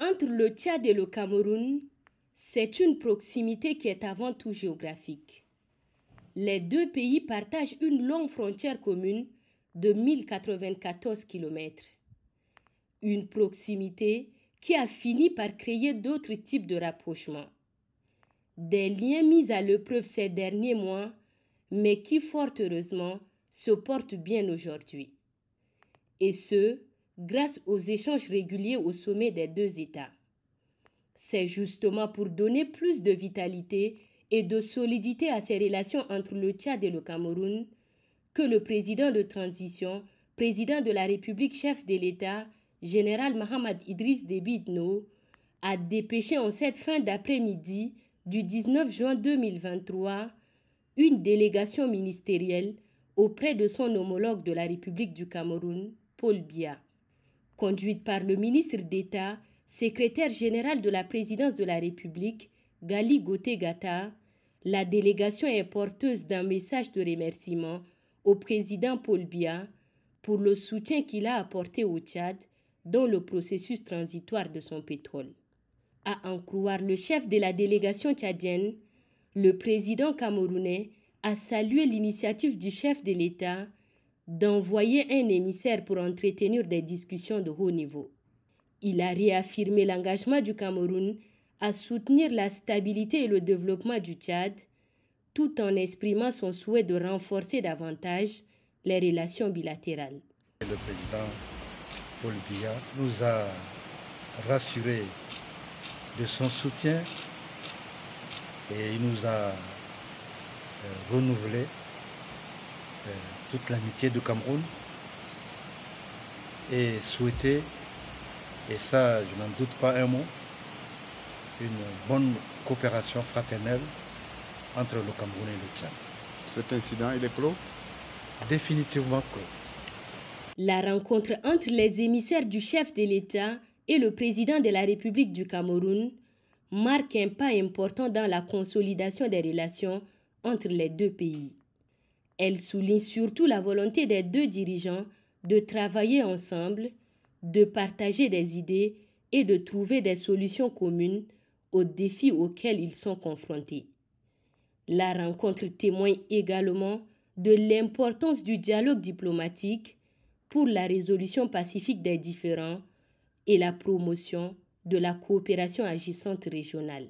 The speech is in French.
Entre le Tchad et le Cameroun, c'est une proximité qui est avant tout géographique. Les deux pays partagent une longue frontière commune de 1094 km. Une proximité qui a fini par créer d'autres types de rapprochements. Des liens mis à l'épreuve ces derniers mois, mais qui fort heureusement se portent bien aujourd'hui. Et ce, grâce aux échanges réguliers au sommet des deux États. C'est justement pour donner plus de vitalité et de solidité à ces relations entre le Tchad et le Cameroun que le président de transition, président de la République, chef de l'État, général Mohamed Idriss Déby a dépêché en cette fin d'après-midi du 19 juin 2023 une délégation ministérielle auprès de son homologue de la République du Cameroun, Paul Biya conduite par le ministre d'État, secrétaire général de la présidence de la République, Gali Gotegata, la délégation est porteuse d'un message de remerciement au président Paul Biya pour le soutien qu'il a apporté au Tchad dans le processus transitoire de son pétrole. À en croire le chef de la délégation tchadienne, le président camerounais a salué l'initiative du chef de l'État d'envoyer un émissaire pour entretenir des discussions de haut niveau. Il a réaffirmé l'engagement du Cameroun à soutenir la stabilité et le développement du Tchad, tout en exprimant son souhait de renforcer davantage les relations bilatérales. Le président Paul Biya nous a rassuré de son soutien et il nous a euh, renouvelé euh, toute l'amitié du Cameroun et souhaiter, et ça je n'en doute pas un mot, une bonne coopération fraternelle entre le Cameroun et le Tchad. Cet incident, il est clos Définitivement clos. La rencontre entre les émissaires du chef de l'État et le président de la République du Cameroun marque un pas important dans la consolidation des relations entre les deux pays. Elle souligne surtout la volonté des deux dirigeants de travailler ensemble, de partager des idées et de trouver des solutions communes aux défis auxquels ils sont confrontés. La rencontre témoigne également de l'importance du dialogue diplomatique pour la résolution pacifique des différends et la promotion de la coopération agissante régionale.